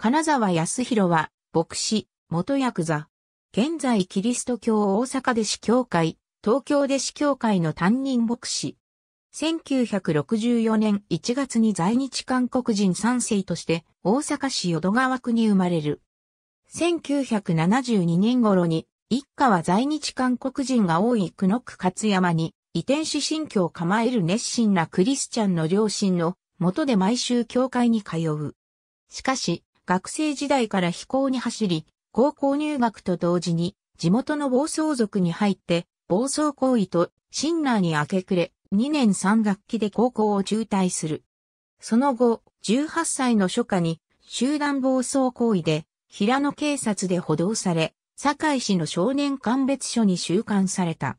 金沢康弘は、牧師、元ヤクザ。現在キリスト教大阪弟子教会、東京弟子教会の担任牧師。1964年1月に在日韓国人3世として大阪市淀川区に生まれる。1972年頃に一家は在日韓国人が多い久野区勝山に移転し新居を構える熱心なクリスチャンの両親の元で毎週教会に通う。しかし、学生時代から飛行に走り、高校入学と同時に地元の暴走族に入って暴走行為とシンナーに明け暮れ、2年3学期で高校を中退する。その後、18歳の初夏に集団暴走行為で平野警察で補導され、堺市の少年鑑別所に収監された。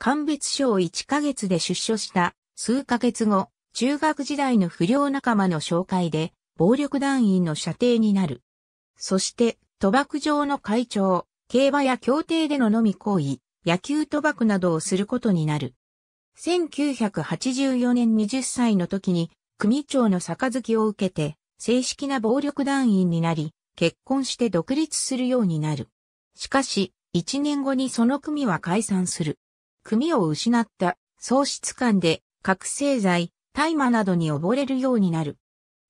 鑑別所を1ヶ月で出所した数ヶ月後、中学時代の不良仲間の紹介で暴力団員の射程になる。そして、賭博場の会長、競馬や協定での飲み行為、野球賭博などをすることになる。1984年20歳の時に、組長の杯を受けて、正式な暴力団員になり、結婚して独立するようになる。しかし、1年後にその組は解散する。組を失った喪失感で覚醒剤、大麻などに溺れるようになる。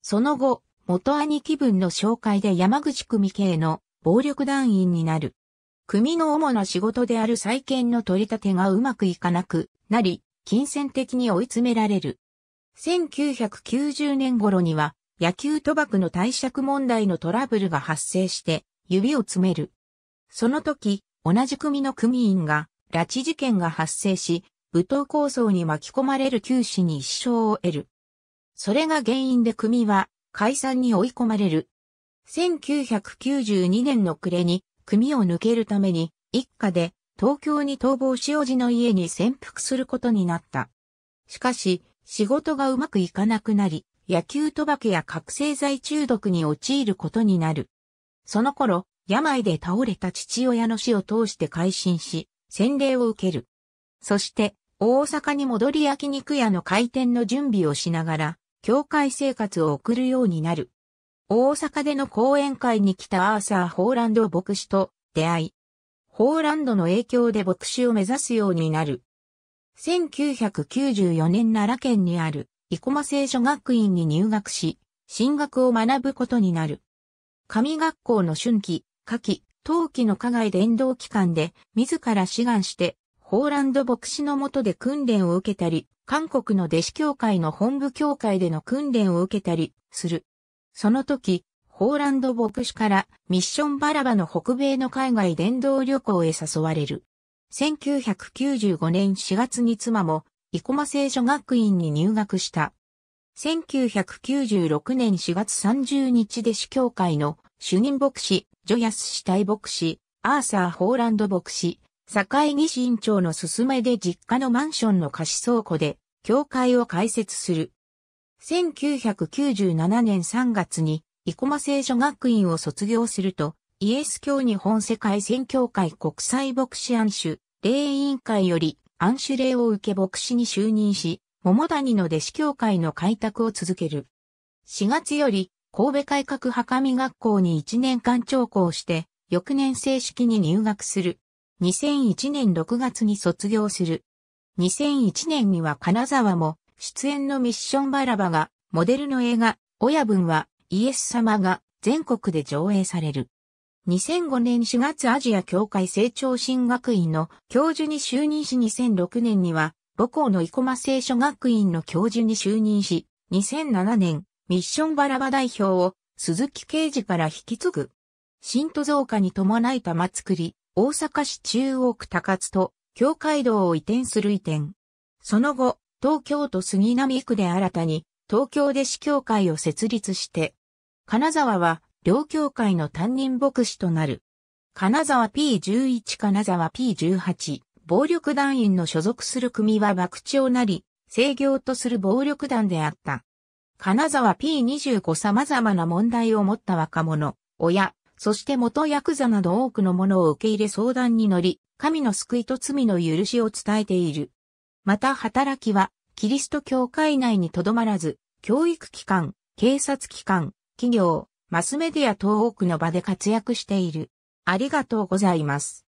その後、元兄貴分の紹介で山口組系の暴力団員になる。組の主な仕事である再建の取り立てがうまくいかなくなり、金銭的に追い詰められる。1990年頃には、野球賭博の退職問題のトラブルが発生して、指を詰める。その時、同じ組の組員が、拉致事件が発生し、武闘抗争に巻き込まれる九死に一生を得る。それが原因で組は解散に追い込まれる。1992年の暮れに組を抜けるために一家で東京に逃亡しおじの家に潜伏することになった。しかし仕事がうまくいかなくなり、野球賭博や覚醒剤中毒に陥ることになる。その頃、病で倒れた父親の死を通して改心し、洗礼を受ける。そして、大阪に戻り焼肉屋の開店の準備をしながら、教会生活を送るようになる。大阪での講演会に来たアーサー・ホーランド牧師と出会い、ホーランドの影響で牧師を目指すようになる。1994年奈良県にある生駒聖書学院に入学し、進学を学ぶことになる。神学校の春季、夏季、冬季の課外伝道期間で自ら志願して、ホーランド牧師のもとで訓練を受けたり、韓国の弟子協会の本部協会での訓練を受けたりする。その時、ホーランド牧師からミッションバラバの北米の海外伝道旅行へ誘われる。1995年4月に妻も、生駒聖書学院に入学した。1996年4月30日弟子協会の主任牧師、ジョヤス死体牧師、アーサー・ホーランド牧師、堺義院長の勧めで実家のマンションの貸し倉庫で、教会を開設する。1997年3月に、生駒聖書学院を卒業すると、イエス教日本世界宣教会国際牧師安守、霊委員会より安守霊を受け牧師に就任し、桃谷の弟子教会の開拓を続ける。4月より、神戸改革はかみ学校に1年間聴講して、翌年正式に入学する。2001年6月に卒業する。2001年には金沢も出演のミッションバラバがモデルの映画親分はイエス様が全国で上映される。2005年4月アジア協会成長進学院の教授に就任し2006年には母校の生駒聖書学院の教授に就任し2007年ミッションバラバ代表を鈴木刑事から引き継ぐ。新都増加に伴い玉作り、大阪市中央区高津と境界道を移転する移転。その後、東京都杉並区で新たに東京で市協会を設立して、金沢は両協会の担任牧師となる。金沢 P11 金沢 P18 暴力団員の所属する組は幕長なり、制御とする暴力団であった。金沢 P25 様々な問題を持った若者、親、そして元ヤクザなど多くのものを受け入れ相談に乗り、神の救いと罪の許しを伝えている。また働きは、キリスト教会内にとどまらず、教育機関、警察機関、企業、マスメディア等多くの場で活躍している。ありがとうございます。